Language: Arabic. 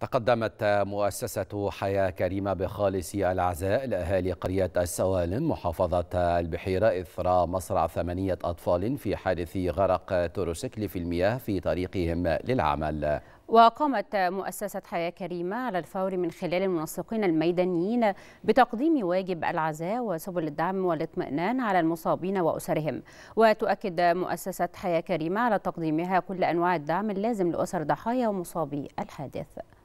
تقدمت مؤسسة حياة كريمة بخالص العزاء لأهالي قرية السوالم محافظة البحيرة إثر مصرع ثمانية أطفال في حادث غرق تروسيكل في المياه في طريقهم للعمل وقامت مؤسسة حياة كريمة على الفور من خلال المنسقين الميدانيين بتقديم واجب العزاء وسبل الدعم والاطمئنان على المصابين وأسرهم وتؤكد مؤسسة حياة كريمة على تقديمها كل أنواع الدعم اللازم لأسر ضحايا ومصابي الحادث